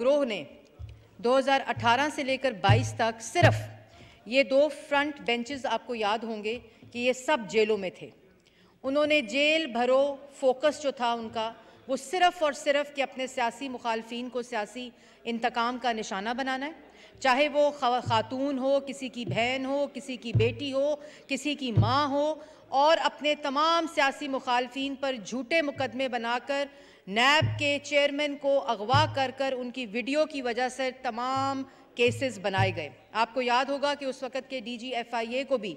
ग्रोह ने 2018 से लेकर 22 तक सिर्फ ये दो फ्रंट बेंचेस आपको याद होंगे कि ये सब जेलों में थे उन्होंने जेल भरो फोकस जो था उनका वो सिर्फ और सिर्फ कि अपने सियासी मुखालफी को सियासी इंतकाम का निशाना बनाना है चाहे वो खातून हो किसी की बहन हो किसी की बेटी हो किसी की माँ हो और अपने तमाम सियासी मुखालफी पर झूठे मुकदमे बनाकर नैब के चेयरमैन को अगवा कर कर उनकी वीडियो की वजह से तमाम केसेस बनाए गए आपको याद होगा कि उस वक़्त के आई ए को भी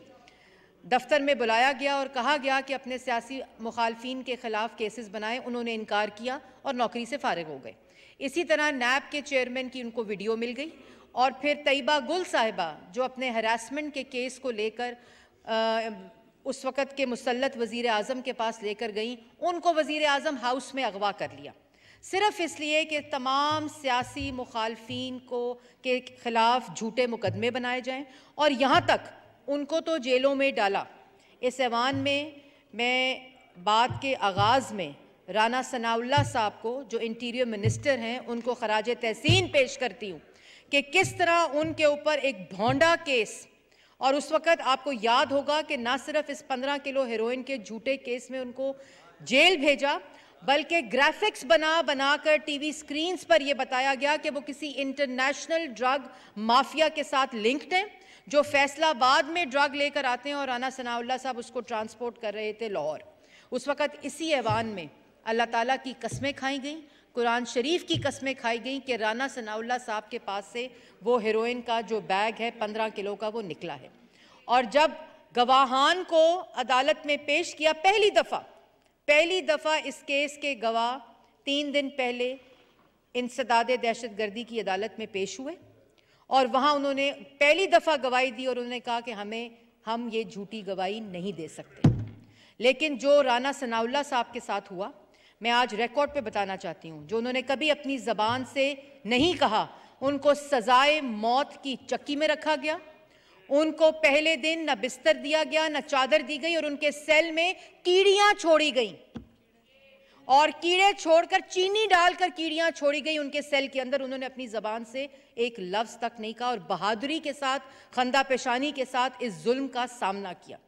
दफ्तर में बुलाया गया और कहा गया कि अपने सियासी मुखालफन के ख़िलाफ़ केसेस बनाएं उन्होंने इनकार किया और नौकरी से फारग हो गए इसी तरह नैब के चेयरमैन की उनको वीडियो मिल गई और फिर तयबा गुल साहिबा जो अपने हरासमेंट के केस को लेकर उस वक़्त के मुसलत वज़ी अजम के पास लेकर गई उनको वज़ी अजम हाउस में अगवा कर लिया सिर्फ इसलिए कि तमाम सियासी मुखालफी को के ख़िलाफ़ झूठे मुकदमे बनाए जाएं और यहाँ तक उनको तो जेलों में डाला इस ऐवान में मैं बात के आगाज़ में राना सनाउल्ला साहब को जो इंटीरियर मिनिस्टर हैं उनको खराज तहसीन पेश करती हूँ कि किस तरह उनके ऊपर एक भोंडा केस और उस वक़्त आपको याद होगा कि ना सिर्फ इस पंद्रह किलो हेरोइन के झूठे केस में उनको जेल भेजा बल्कि ग्राफिक्स बना बनाकर टीवी स्क्रीन्स पर यह बताया गया कि वो किसी इंटरनेशनल ड्रग माफिया के साथ लिंक्ड हैं जो फैसलाबाद में ड्रग लेकर आते हैं और राना सनाउल्ला साहब उसको ट्रांसपोर्ट कर रहे थे लाहौर उस वक़्त इसी ऐवान में अल्लाह ताला की कस्में खाई गई कुरान शरीफ की कस्में खाई गई कि राना सनाउल्ला साहब के पास से वो हेरोइन का जो बैग है पंद्रह किलो का वो निकला है और जब गवाहान को अदालत में पेश किया पहली दफ़ा पहली दफ़ा इस केस के गवाह तीन दिन पहले इंसदाद दहशत गर्दी की अदालत में पेश हुए और वहाँ उन्होंने पहली दफ़ा गवाही दी और उन्होंने कहा कि हमें हम ये झूठी गवाही नहीं दे सकते लेकिन जो राना सनाउल्ला साहब के साथ हुआ मैं आज रिकॉर्ड पे बताना चाहती हूँ जो उन्होंने कभी अपनी जबान से नहीं कहा उनको सजाए मौत की चक्की में रखा गया उनको पहले दिन न बिस्तर दिया गया न चादर दी गई और उनके सेल में कीड़ियां छोड़ी गई और कीड़े छोड़कर चीनी डालकर कीड़ियां छोड़ी गई उनके सेल के अंदर उन्होंने अपनी जबान से एक लफ्ज तक नहीं कहा और बहादुरी के साथ खंदा पेशानी के साथ इस जुल्म का सामना किया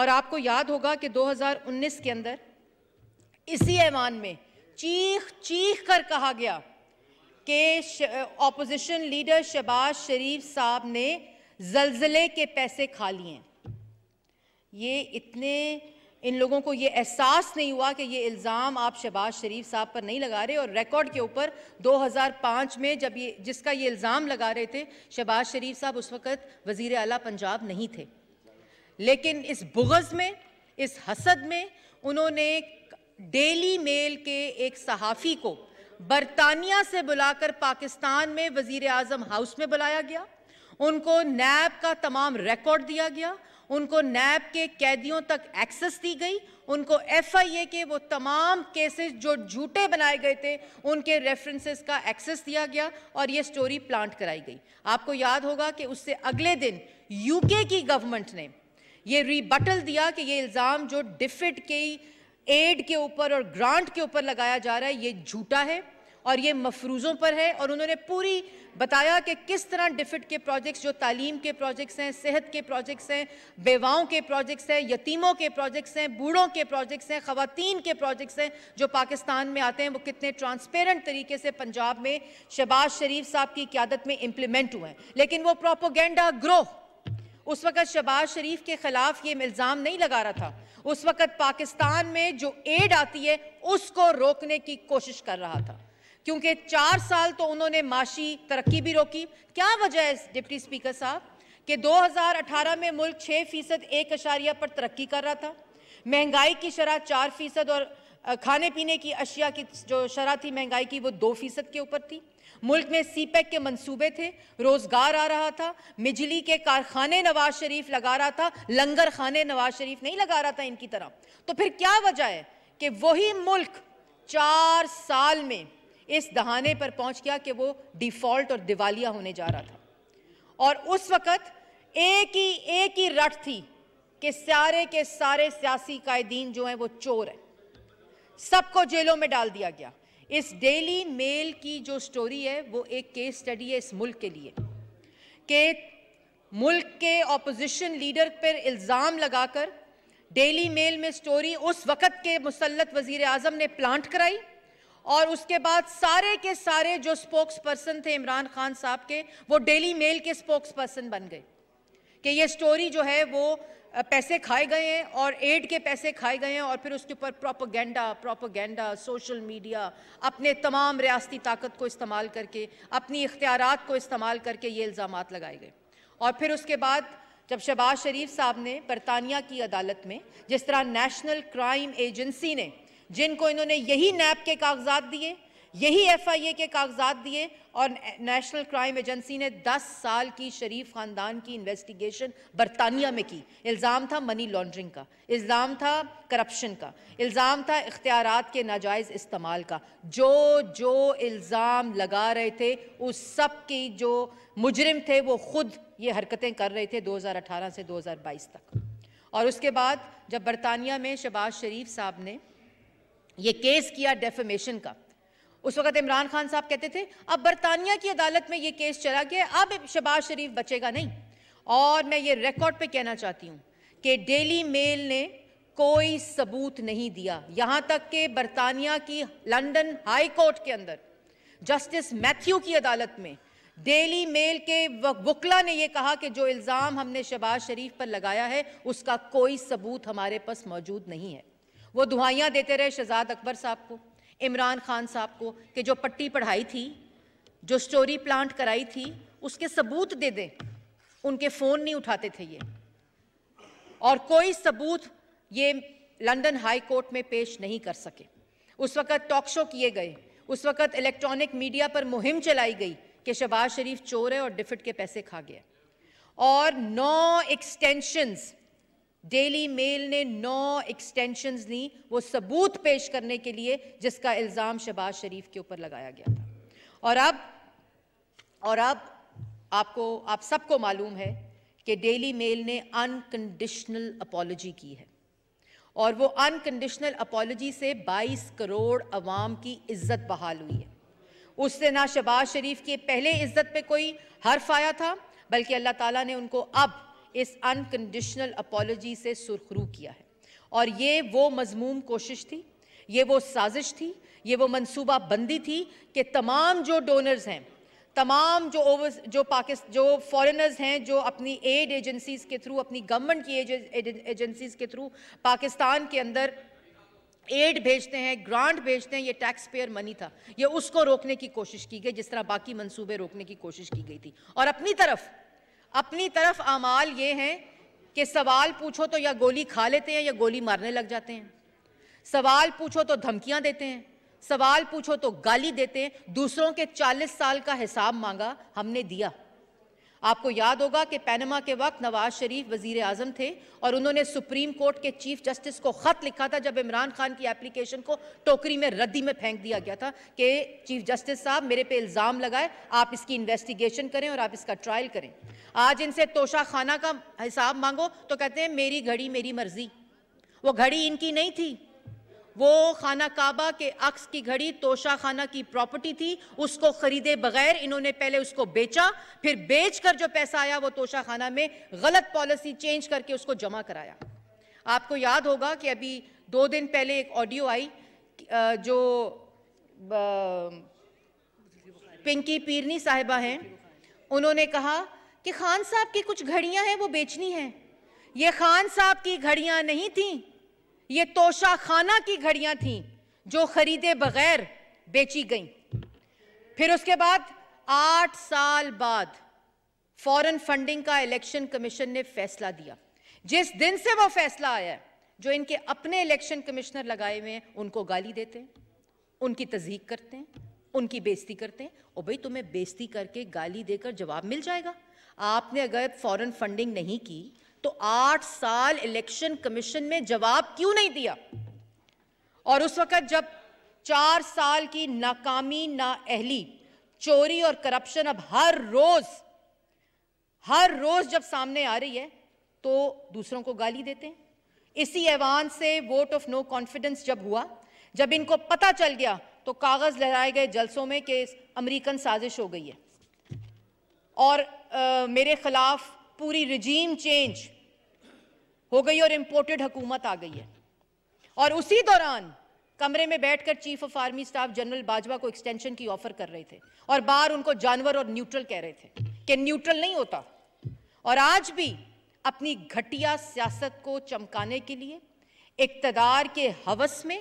और आपको याद होगा कि 2019 के अंदर इसी ऐवान में चीख चीख कर कहा गया कि ऑपोजिशन लीडर शबाज शरीफ साहब ने जलजले के पैसे खा लिए ये इतने इन लोगों को ये एहसास नहीं हुआ कि ये इल्ज़ाम आप शहबाज शरीफ साहब पर नहीं लगा रहे और रिकॉर्ड के ऊपर 2005 में जब ये जिसका ये इल्ज़ाम लगा रहे थे शहबाज शरीफ साहब उस वक़्त वज़ी अला पंजाब नहीं थे लेकिन इस बुगज़ में इस हसद में उन्होंने डेली मेल के एक सहाफ़ी को बरतानिया से बुलाकर पाकिस्तान में वजीर अजम हाउस में बुलाया गया उनको नैब का तमाम रिकॉर्ड दिया गया उनको नैब के कैदियों तक एक्सेस दी गई उनको एफआईए के वो तमाम केसेस जो झूठे बनाए गए थे उनके रेफरेंसेस का एक्सेस दिया गया और ये स्टोरी प्लांट कराई गई आपको याद होगा कि उससे अगले दिन यूके की गवर्नमेंट ने ये रिबटल दिया कि ये इल्ज़ाम जो डिफिट की एड के ऊपर और ग्रांट के ऊपर लगाया जा रहा है ये झूठा है और ये मफरूज़ों पर है और उन्होंने पूरी बताया कि किस तरह डिफिट के प्रोजेक्ट्स जो तालीम के प्रोजेक्ट्स हैं सेहत के प्रोजेक्ट्स हैं बेवाओं के प्रोजेक्ट्स हैं यतीमों के प्रोजेक्ट्स हैं बूढ़ों के प्रोजेक्ट्स हैं खातन के प्रोजेक्ट्स हैं जो पाकिस्तान में आते हैं वो कितने ट्रांसपेरेंट तरीके से पंजाब में शहबाज शरीफ साहब की क्यादत में इम्प्लीमेंट हुए हैं लेकिन वो प्रोपोगेंडा ग्रोह उस वक़्त शहबाज शरीफ के ख़िलाफ़ ये इल्ज़ाम नहीं लगा रहा था उस वक्त पाकिस्तान में जो एड आती है उसको रोकने की कोशिश कर रहा था क्योंकि चार साल तो उन्होंने माशी तरक्की भी रोकी क्या वजह है डिप्टी स्पीकर साहब कि 2018 में मुल्क 6 फीसद एक अशारिया पर तरक्की कर रहा था महंगाई की शरह चार फीसद और खाने पीने की अशिया की जो शरह थी महंगाई की वो दो फीसद के ऊपर थी मुल्क में सीपेक e के मंसूबे थे रोजगार आ रहा था बिजली के कारखाने नवाज शरीफ लगा रहा था लंगर खाने नवाज शरीफ नहीं लगा रहा था इनकी तरह तो फिर क्या वजह है कि वही मुल्क चार साल में इस दहाने पर पहुंच गया कि वो डिफॉल्ट और दिवालिया होने जा रहा था और उस वक्त एक ही एक ही रट थी कि सारे के सारे सियासी कायदीन जो हैं वो चोर हैं सबको जेलों में डाल दिया गया इस डेली मेल की जो स्टोरी है वो एक केस स्टडी है इस मुल्क के लिए के मुल्क के ऑपोजिशन लीडर पर इल्ज़ाम लगाकर डेली मेल में स्टोरी उस वक़्त के मुसलत वज़ी अजम ने प्लांट कराई और उसके बाद सारे के सारे जो स्पोक्स पर्सन थे इमरान खान साहब के वो डेली मेल के स्पोक्स पर्सन बन गए कि ये स्टोरी जो है वो पैसे खाए गए हैं और एड के पैसे खाए गए हैं और फिर उसके ऊपर प्रोपोगेंडा प्रोपोगेंडा सोशल मीडिया अपने तमाम रियासती ताकत को इस्तेमाल करके अपनी इख्तियारत को इस्तेमाल करके ये इल्ज़ाम लगाए गए और फिर उसके बाद जब शहबाज शरीफ साहब ने बरतानिया की अदालत में जिस तरह नेशनल क्राइम एजेंसी ने जिनको इन्होंने यही नैप के कागजात दिए यही एफआईए के कागजात दिए और नेशनल क्राइम एजेंसी ने 10 साल की शरीफ खानदान की इन्वेस्टिगेशन बरतानिया में की इल्ज़ाम था मनी लॉन्ड्रिंग का इल्ज़ाम था करप्शन का इल्ज़ाम था इख्तियार के नाजायज़ इस्तेमाल का जो जो इल्ज़ाम लगा रहे थे उस सब की जो मुजरिम थे वो खुद ये हरकतें कर रहे थे 2018 से 2022 तक और उसके बाद जब बरतानिया में शबाज शरीफ साहब ने ये केस किया डेफेमेशन का उस वक्त इमरान खान साहब कहते थे अब बरतानिया की अदालत में ये केस चला गया अब शबाज शरीफ बचेगा नहीं और मैं ये रिकॉर्ड पे कहना चाहती हूँ कि डेली मेल ने कोई सबूत नहीं दिया यहाँ तक कि बरतानिया की लंदन हाई कोर्ट के अंदर जस्टिस मैथ्यू की अदालत में डेली मेल के वकला ने यह कहा कि जो इल्ज़ाम हमने शबाज शरीफ पर लगाया है उसका कोई सबूत हमारे पास मौजूद नहीं है वो दुहाइयाँ देते रहे शहजाद अकबर साहब को इमरान खान साहब को कि जो पट्टी पढ़ाई थी जो स्टोरी प्लांट कराई थी उसके सबूत दे दें उनके फ़ोन नहीं उठाते थे ये और कोई सबूत ये लंदन हाई कोर्ट में पेश नहीं कर सके उस वक़्त टॉक शो किए गए उस वक़्त इलेक्ट्रॉनिक मीडिया पर मुहिम चलाई गई कि शबाज शरीफ चोर है और डिफिट के पैसे खा गया और नौ एक्सटेंशंस डेली मेल ने नौ एक्सटेंशंस ली वो सबूत पेश करने के लिए जिसका इल्ज़ाम शहबाज शरीफ के ऊपर लगाया गया था और अब और अब आपको आप सबको मालूम है कि डेली मेल ने अनकंडीशनल अपॉलोजी की है और वो अनकंडीशनल अपॉलोजी से 22 करोड़ अवाम की इज्जत बहाल हुई है उससे ना शहबाज शरीफ के पहले इज्जत पे कोई हर्फ आया था बल्कि अल्लाह ताला ने उनको अब इस अनकंडीशनल अपॉलोजी से सुरखरू किया है और ये वो मजमूम कोशिश थी ये वो साजिश थी ये वो मनसूबा बंदी थी कि तमाम जो डोनर्स हैं तमाम जो ओवर जो पाकिस्तान जो फॉरेनर्स हैं जो अपनी एड एजेंसीज़ के थ्रू अपनी गवर्नमेंट की एजेंसीज़ के थ्रू पाकिस्तान के अंदर एड भेजते हैं ग्रांट भेजते हैं ये टैक्स पेयर मनी था ये उसको रोकने की कोशिश की गई जिस तरह बाकी मंसूबे रोकने की कोशिश की गई थी और अपनी तरफ अपनी तरफ अमाल ये हैं कि सवाल पूछो तो या गोली खा लेते हैं या गोली मारने लग जाते हैं सवाल पूछो तो धमकियां देते हैं सवाल पूछो तो गाली देते हैं दूसरों के 40 साल का हिसाब मांगा हमने दिया आपको याद होगा कि पैनमा के वक्त नवाज शरीफ वजीर आजम थे और उन्होंने सुप्रीम कोर्ट के चीफ जस्टिस को ख़त लिखा था जब इमरान खान की एप्लीकेशन को टोकरी में रद्दी में फेंक दिया गया था कि चीफ जस्टिस साहब मेरे पे इल्ज़ाम लगाए आप इसकी इन्वेस्टिगेशन करें और आप इसका ट्रायल करें आज इनसे तोशा खाना का हिसाब मांगो तो कहते हैं मेरी घड़ी मेरी मर्जी वो घड़ी इनकी नहीं थी वो खाना काबा के अक्स की घड़ी तोशा खाना की प्रॉपर्टी थी उसको खरीदे बगैर इन्होंने पहले उसको बेचा फिर बेच कर जो पैसा आया वो तोशा खाना में गलत पॉलिसी चेंज करके उसको जमा कराया आपको याद होगा कि अभी दो दिन पहले एक ऑडियो आई जो पिंकी पीरनी साहिबा हैं उन्होंने कहा कि खान साहब की कुछ घड़ियां हैं वो बेचनी हैं ये खान साहब की घड़ियां नहीं थीं ये तोशा खाना की घड़ियां थीं जो खरीदे बगैर बेची गईं फिर उसके बाद आठ साल बाद फॉरेन फंडिंग का इलेक्शन कमीशन ने फैसला दिया जिस दिन से वो फैसला आया जो इनके अपने इलेक्शन कमिश्नर लगाए हुए हैं उनको गाली देते हैं उनकी तजीक करते हैं उनकी बेइज्जती करते हैं और भाई तुम्हें बेइज्जती करके गाली देकर जवाब मिल जाएगा आपने अगर फॉरेन फंडिंग नहीं की तो आठ साल इलेक्शन कमीशन में जवाब क्यों नहीं दिया और उस वक्त जब चार साल की नाकामी ना अहली चोरी और करप्शन अब हर रोज हर रोज जब सामने आ रही है तो दूसरों को गाली देते हैं इसी ऐवान से वोट ऑफ नो कॉन्फिडेंस जब हुआ जब इनको पता चल गया तो कागज लहराए गए जलसों में कि अमेरिकन साजिश हो गई है और आ, मेरे खिलाफ पूरी रिजीम चेंज हो गई और इंपोर्टेड हुकूमत आ गई है और उसी दौरान कमरे में बैठकर chief of army staff general Bajwa को एक्सटेंशन की ऑफर कर रहे थे और बार उनको जानवर और न्यूट्रल कह रहे थे कि न्यूट्रल नहीं होता और आज भी अपनी घटिया सियासत को चमकाने के लिए इकतदार के हवस में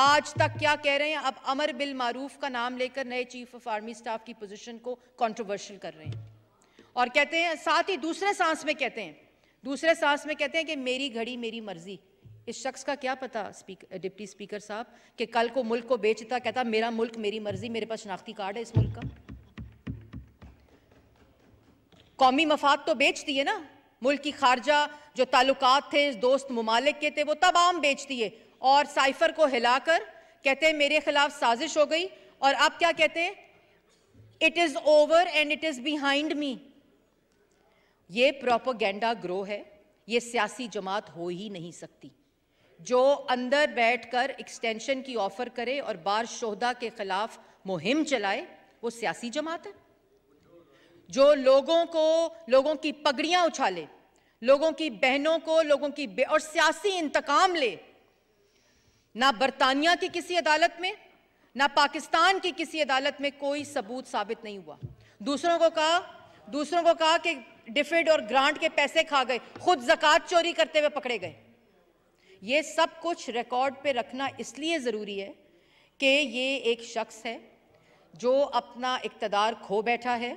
आज तक क्या कह रहे हैं अब अमर बिल मारूफ का नाम लेकर नए चीफ ऑफ आर्मी स्टाफ की पोजीशन को कंट्रोवर्शियल कर रहे हैं और कहते हैं साथ ही दूसरे सांस में कहते हैं दूसरे सांस में कहते हैं कि मेरी घड़ी मेरी मर्जी इस शख्स का क्या पता स्पीक, डिप्टी स्पीकर साहब कि कल को मुल्क को बेचता कहता मेरा मुल्क मेरी मर्जी मेरे पास शनाख्ती कार्ड है इस मुल्क का कौमी मफाद तो बेच दिए ना मुल्क की खारजा जो ताल्लुकात थे दोस्त ममालिक के थे वो तब आम बेच दिए और साइफर को हिलाकर कहते हैं मेरे खिलाफ साजिश हो गई और अब क्या कहते हैं it is over and it is behind me ये प्रोपोगेंडा ग्रो है ये सियासी जमात हो ही नहीं सकती जो अंदर बैठकर एक्सटेंशन की ऑफर करे और बार शोहदा के खिलाफ मुहिम चलाए वो सियासी जमात है जो लोगों को लोगों की पगड़ियां उछाले लोगों की बहनों को लोगों की और सियासी इंतकाम ले ना बरतानिया की किसी अदालत में ना पाकिस्तान की किसी अदालत में कोई सबूत साबित नहीं हुआ दूसरों को कहा दूसरों को कहा कि डिफिड और ग्रांट के पैसे खा गए खुद जक़ात चोरी करते हुए पकड़े गए ये सब कुछ रिकॉर्ड पे रखना इसलिए ज़रूरी है कि ये एक शख्स है जो अपना इकतदार खो बैठा है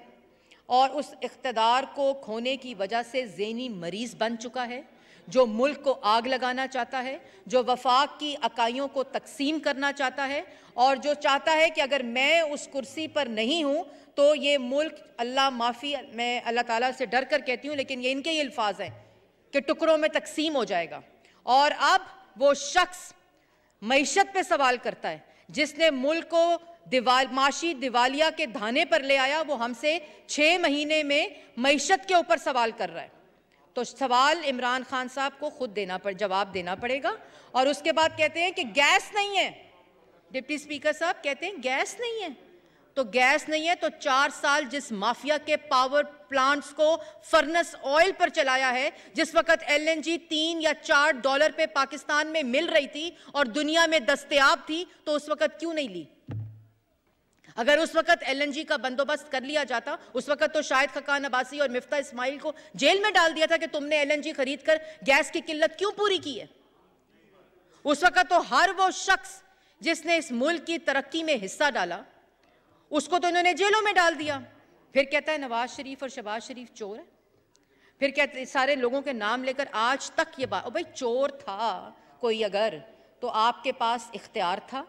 और उस इकतदार को खोने की वजह से जेनी मरीज़ बन चुका है जो मुल्क को आग लगाना चाहता है जो वफाक की अकाइयों को तकसीम करना चाहता है और जो चाहता है कि अगर मैं उस कुर्सी पर नहीं हूँ तो ये मुल्क अल्लाह माफ़ी मैं अल्लाह ताला से डर कर कहती हूँ लेकिन ये इनके ही अल्फाज हैं कि टुकड़ों में तकसीम हो जाएगा और अब वो शख्स मीशत पर सवाल करता है जिसने मुल्क को दिवाल माशी दिवालिया के धाने पर ले आया वो हमसे छः महीने में मीशत के ऊपर सवाल कर रहा है तो सवाल इमरान खान साहब को खुद देना पड़ जवाब देना पड़ेगा और उसके बाद कहते हैं कि गैस नहीं है डिप्टी स्पीकर साहब कहते हैं गैस नहीं है तो गैस नहीं है तो चार साल जिस माफिया के पावर प्लांट्स को फर्नस ऑयल पर चलाया है जिस वक्त एलएनजी तीन या चार डॉलर पे पाकिस्तान में मिल रही थी और दुनिया में दस्तियाब थी तो उस वक्त क्यों नहीं ली अगर उस वक्त एलएनजी का बंदोबस्त कर लिया जाता उस वक्त तो शायद खकान अब्बासी और मिफ्ता इस्माइल को जेल में डाल दिया था कि तुमने एलएनजी खरीद कर गैस की किल्लत क्यों पूरी की है उस वक्त तो हर वो शख्स जिसने इस मुल्क की तरक्की में हिस्सा डाला उसको तो इन्होंने जेलों में डाल दिया फिर कहता है नवाज शरीफ और शबाज शरीफ चोर है फिर कहते सारे लोगों के नाम लेकर आज तक ये बात भाई चोर था कोई अगर तो आपके पास इख्तियार था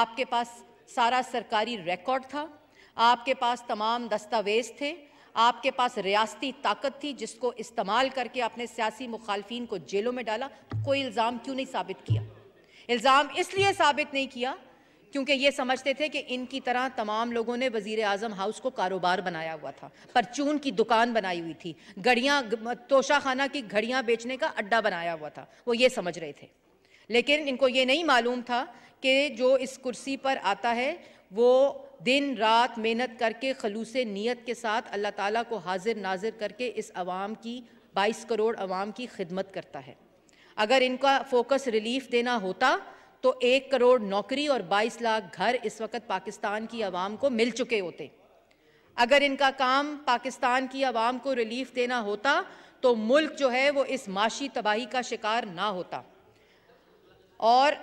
आपके पास सारा सरकारी रिकॉर्ड था आपके पास तमाम दस्तावेज थे आपके पास रियासती ताकत थी जिसको इस्तेमाल करके आपने सियासी मुखालफन को जेलों में डाला कोई इल्ज़ाम क्यों नहीं साबित किया इल्ज़ाम इसलिए साबित नहीं किया क्योंकि ये समझते थे कि इनकी तरह तमाम लोगों ने वजीर अजम हाउस को कारोबार बनाया हुआ था परचून की दुकान बनाई हुई थी घड़ियाँ तोशाखाना की घड़ियाँ बेचने का अड्डा बनाया हुआ था वो ये समझ रहे थे लेकिन इनको ये नहीं मालूम था कि जो इस कुर्सी पर आता है वो दिन रात मेहनत करके खलूस नीयत के साथ अल्लाह ताला को हाजिर नाजिर करके इस आवाम की 22 करोड़ आवाम की खिदमत करता है अगर इनका फोकस रिलीफ देना होता तो एक करोड़ नौकरी और 22 लाख घर इस वक्त पाकिस्तान की आवाम को मिल चुके होते अगर इनका काम पाकिस्तान की आवाम को रिलीफ देना होता तो मुल्क जो है वो इस माशी तबाही का शिकार ना होता और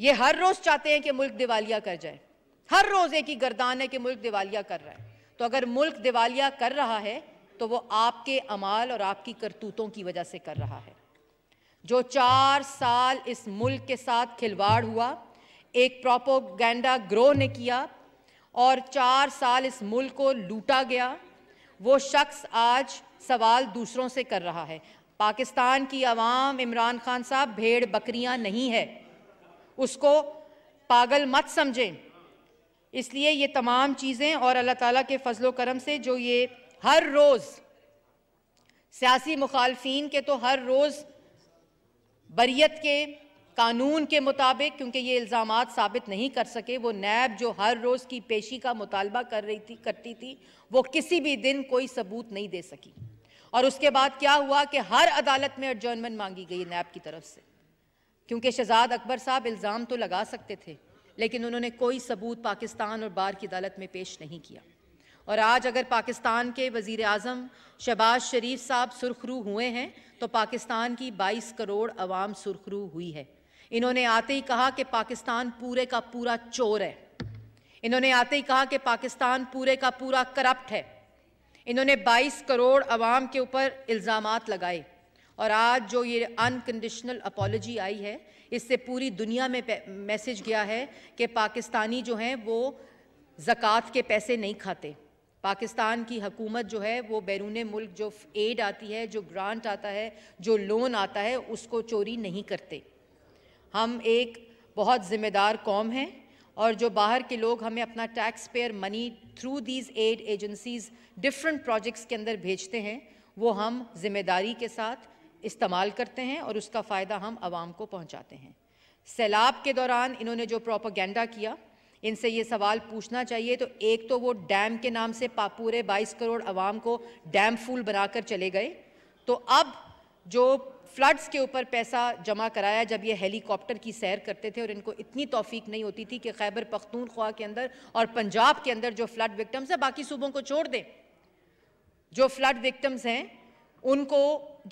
ये हर रोज चाहते हैं कि मुल्क दिवालिया कर जाए हर रोज एक ही गर्दान है कि मुल्क दिवालिया कर रहा है तो अगर मुल्क दिवालिया कर रहा है तो वो आपके अमाल और आपकी करतूतों की वजह से कर रहा है जो चार साल इस मुल्क के साथ खिलवाड़ हुआ एक प्रोपोगंडा ग्रो ने किया और चार साल इस मुल्क को लूटा गया वो शख्स आज सवाल दूसरों से कर रहा है पाकिस्तान की आवाम इमरान खान साहब भेड़ बकरियां नहीं है उसको पागल मत समझें इसलिए ये तमाम चीज़ें और अल्लाह ताला के फजलो करम से जो ये हर रोज़ सियासी मुखालफी के तो हर रोज़ बरीत के कानून के मुताबिक क्योंकि ये इल्ज़ाम साबित नहीं कर सके वो नैब जो हर रोज़ की पेशी का मुतालबा कर रही थी करती थी वो किसी भी दिन कोई सबूत नहीं दे सकी और उसके बाद क्या हुआ कि हर अदालत में एडजर्नमेंट मांगी गई नैब की तरफ से क्योंकि शहजाद अकबर साहब इल्ज़ाम तो लगा सकते थे लेकिन उन्होंने कोई सबूत पाकिस्तान और बार की अदालत में पेश नहीं किया और आज अगर पाकिस्तान के वज़ी अजम शहबाज शरीफ साहब सुरखरू हुए हैं तो पाकिस्तान की बाईस करोड़ आवाम सुरखरू हुई है इन्होंने आते ही कहा कि पाकिस्तान पूरे का पूरा चोर है इन्होंने आते ही कहा कि पाकिस्तान पूरे का पूरा करप्ट है इन्होंने 22 करोड़ आवाम के ऊपर इल्ज़ाम लगाए और आज जो ये अनकंडीशनल अपॉलोजी आई है इससे पूरी दुनिया में मैसेज गया है कि पाकिस्तानी जो हैं वो ज़क़़त के पैसे नहीं खाते पाकिस्तान की हकूमत जो है वो बैरून मुल्क जो एड आती है जो ग्रांट आता है जो लोन आता है उसको चोरी नहीं करते हम एक बहुत ज़िम्मेदार कौम हैं और जो बाहर के लोग हमें अपना tax payer money through these aid agencies different projects के अंदर भेजते हैं वो हम जिम्मेदारी के साथ इस्तेमाल करते हैं और उसका फ़ायदा हम आवाम को पहुँचाते हैं सैलाब के दौरान इन्होंने जो प्रोपोगंडा किया इनसे ये सवाल पूछना चाहिए तो एक तो वो डैम के नाम से पूरे 22 करोड़ आवाम को डैम फूल बनाकर चले गए तो अब जो फ्लड्स के ऊपर पैसा जमा कराया जब ये हेलीकॉप्टर की सैर करते थे और इनको इतनी तोफीक नहीं होती थी कि खैबर पख्तूनख्वा के अंदर और पंजाब के अंदर जो फ्लड विक्टम्स हैं बाकी सूबों को छोड़ दें जो फ्लड विक्टम्स हैं उनको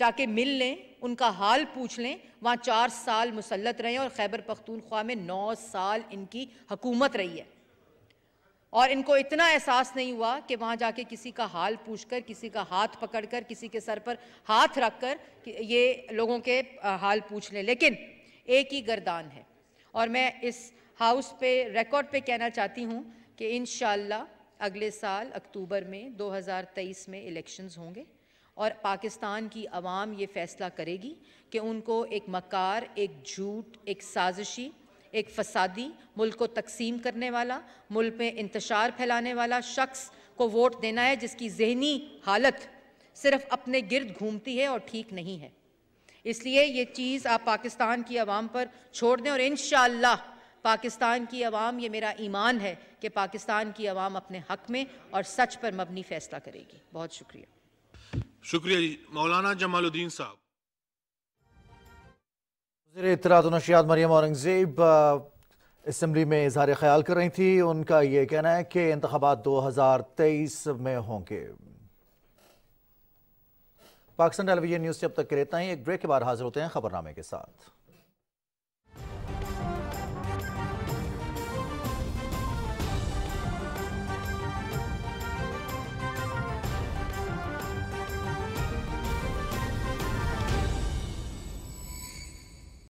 जाके मिल लें उनका हाल पूछ लें वहाँ चार साल मुसलत रहे और खैबर पख्तूनख्वा में नौ साल इनकी हकूमत रही है और इनको इतना एहसास नहीं हुआ कि वहाँ जाके किसी का हाल पूछकर किसी का हाथ पकड़कर किसी के सर पर हाथ रखकर ये लोगों के हाल पूछ लें लेकिन एक ही गर्दान है और मैं इस हाउस पे रिकॉर्ड पे कहना चाहती हूँ कि इन अगले साल अक्टूबर में 2023 में इलेक्शंस होंगे और पाकिस्तान की आवाम ये फैसला करेगी कि उनको एक मकार एक झूठ एक साजिशी एक फसादी मुल्क को तकसीम करने वाला मुल्क में इंतशार फैलाने वाला शख्स को वोट देना है जिसकी जहनी हालत सिर्फ अपने गिरद घूमती है और ठीक नहीं है इसलिए ये चीज़ आप पाकिस्तान की आवाम पर छोड़ दें और इन पाकिस्तान की आवाम ये मेरा ईमान है कि पाकिस्तान की आवाम अपने हक में और सच पर मबनी फैसला करेगी बहुत शुक्रिया शुक्रिया मौलाना जमालुद्दीन साहब इतरात नशियात मरियम औरंगजेब इसम्बली में इजहार ख्याल कर रही थी उनका ये कहना है कि इंतबात दो हज़ार तेईस में होंगे पाकिस्तान टेलीविजन न्यूज़ से अब तक के रहता है एक ब्रेक के बाद हाजिर होते हैं खबरनामे के साथ